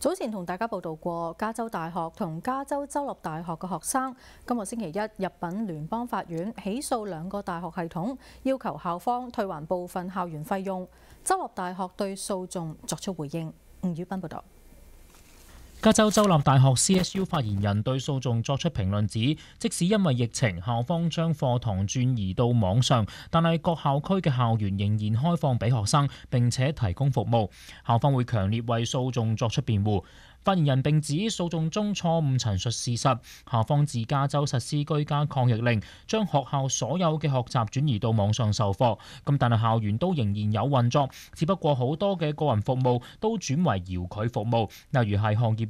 早前同大家報道過，加州大學同加州州立大學嘅學生今個星期一入禀聯邦法院起訴兩個大學系統，要求校方退還部分校園費用。州立大學對訴訟作出回應。吳宇斌報導。加州州立大学 CSU 发言人对诉讼作出评论指，即使因为疫情校方将课堂转移到网上，但系各校区嘅校园仍然开放俾学生并且提供服务。校方会强烈为诉讼作出辩护。发言人并指诉讼中错误陈述事实，校方自加州实施居家抗疫令，将学校所有嘅学习转移到网上授课，咁但系校园都仍然有运作，只不过好多嘅个人服务都转为摇距服务，例如系行业。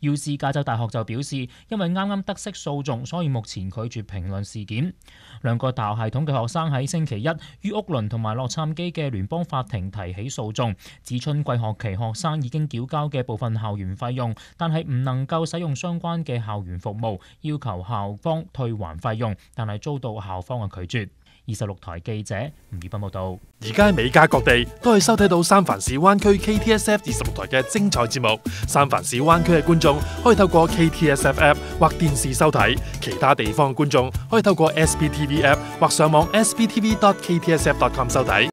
要是加州大學就表示，因為啱啱得悉訴訟，所以目前拒絕評論事件。兩個大學系統嘅學生喺星期一於屋倫同埋洛杉磯嘅聯邦法庭提起訴訟，指春季學期學生已經繳交嘅部分校園費用，但係唔能夠使用相關嘅校園服務，要求校方退還費用，但係遭到校方嘅拒絕。二十六台记者吴宇斌报道，而家喺美加各地都系收睇到三藩市湾区 KTSF 二十六台嘅精彩节目。三藩市湾区嘅观众可以透过 KTSF app 或电视收睇，其他地方嘅观众可以透过 SBTV app 或上网 SBTV dot KTSF c o m 收睇。